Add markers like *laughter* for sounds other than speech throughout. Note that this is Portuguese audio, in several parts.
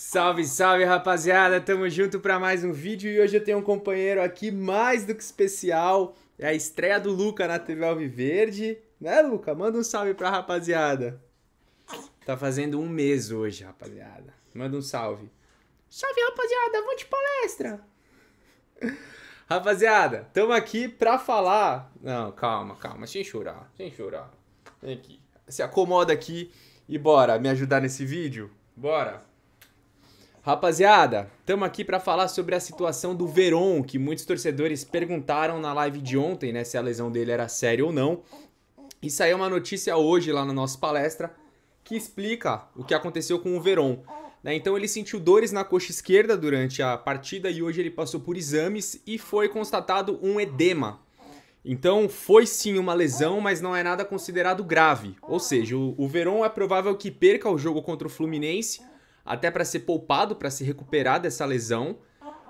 Salve, salve rapaziada, tamo junto para mais um vídeo e hoje eu tenho um companheiro aqui mais do que especial, é a estreia do Luca na TV Alviverde, né Luca? Manda um salve pra rapaziada. Tá fazendo um mês hoje, rapaziada. Manda um salve. Salve rapaziada, vamos de palestra! Rapaziada, tamo aqui pra falar. Não, calma, calma, sem chorar, sem chorar. Vem aqui. Se acomoda aqui e bora me ajudar nesse vídeo? Bora! Rapaziada, estamos aqui para falar sobre a situação do Veron, que muitos torcedores perguntaram na live de ontem, né, se a lesão dele era séria ou não. E saiu uma notícia hoje lá na nossa palestra que explica o que aconteceu com o Veron. Né. Então ele sentiu dores na coxa esquerda durante a partida e hoje ele passou por exames e foi constatado um edema. Então foi sim uma lesão, mas não é nada considerado grave. Ou seja, o Veron é provável que perca o jogo contra o Fluminense até para ser poupado, para se recuperar dessa lesão.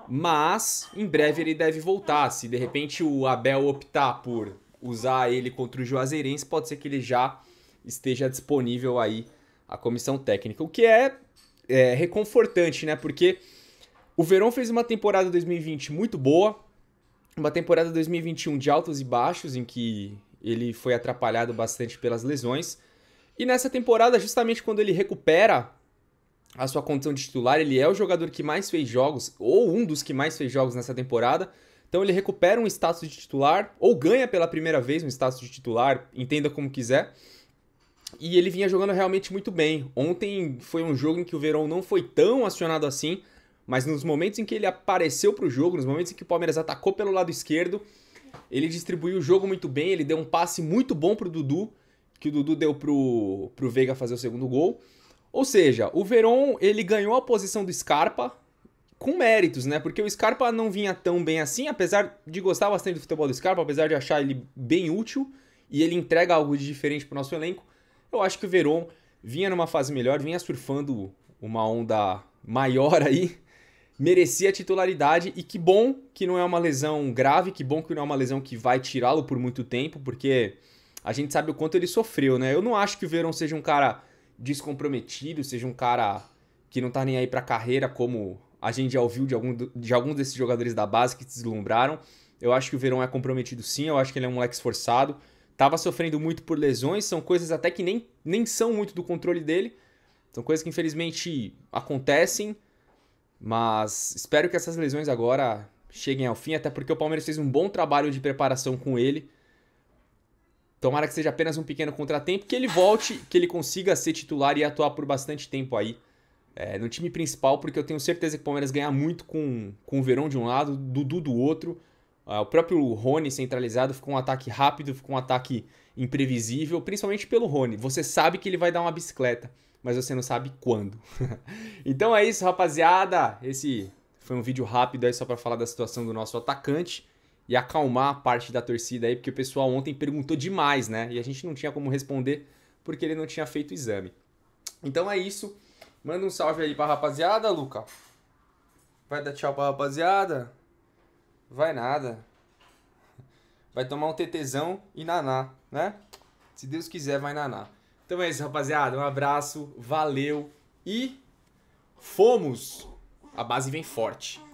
Mas em breve ele deve voltar. Se de repente o Abel optar por usar ele contra o Juazeirense, pode ser que ele já esteja disponível aí à comissão técnica. O que é, é reconfortante, né? Porque o Verão fez uma temporada 2020 muito boa, uma temporada 2021 de altos e baixos, em que ele foi atrapalhado bastante pelas lesões. E nessa temporada, justamente quando ele recupera a sua condição de titular. Ele é o jogador que mais fez jogos, ou um dos que mais fez jogos nessa temporada. Então ele recupera um status de titular, ou ganha pela primeira vez um status de titular, entenda como quiser. E ele vinha jogando realmente muito bem. Ontem foi um jogo em que o Verão não foi tão acionado assim, mas nos momentos em que ele apareceu para o jogo, nos momentos em que o Palmeiras atacou pelo lado esquerdo, ele distribuiu o jogo muito bem, ele deu um passe muito bom para o Dudu, que o Dudu deu para o Veiga fazer o segundo gol. Ou seja, o Veron ele ganhou a posição do Scarpa com méritos, né? Porque o Scarpa não vinha tão bem assim, apesar de gostar bastante do futebol do Scarpa, apesar de achar ele bem útil e ele entrega algo de diferente para o nosso elenco. Eu acho que o Veron vinha numa fase melhor, vinha surfando uma onda maior aí, merecia a titularidade e que bom que não é uma lesão grave, que bom que não é uma lesão que vai tirá-lo por muito tempo, porque a gente sabe o quanto ele sofreu, né? Eu não acho que o Veron seja um cara descomprometido, seja um cara que não tá nem aí pra carreira, como a gente já ouviu de, algum, de alguns desses jogadores da base que deslumbraram. Eu acho que o Verão é comprometido sim, eu acho que ele é um moleque esforçado. Tava sofrendo muito por lesões, são coisas até que nem, nem são muito do controle dele. São coisas que infelizmente acontecem, mas espero que essas lesões agora cheguem ao fim, até porque o Palmeiras fez um bom trabalho de preparação com ele. Tomara que seja apenas um pequeno contratempo, que ele volte, que ele consiga ser titular e atuar por bastante tempo aí é, no time principal, porque eu tenho certeza que o Palmeiras ganha muito com, com o Verão de um lado, Dudu do outro. É, o próprio Rony centralizado ficou um ataque rápido, ficou um ataque imprevisível, principalmente pelo Rony. Você sabe que ele vai dar uma bicicleta, mas você não sabe quando. *laughs* então é isso, rapaziada. Esse foi um vídeo rápido aí só para falar da situação do nosso atacante e acalmar a parte da torcida aí, porque o pessoal ontem perguntou demais, né? E a gente não tinha como responder porque ele não tinha feito o exame. Então é isso. Manda um salve aí pra rapaziada, Luca. Vai dar tchau pra rapaziada? Vai nada. Vai tomar um tetezão e naná, né? Se Deus quiser, vai naná. Então é isso, rapaziada. Um abraço, valeu e fomos! A base vem forte.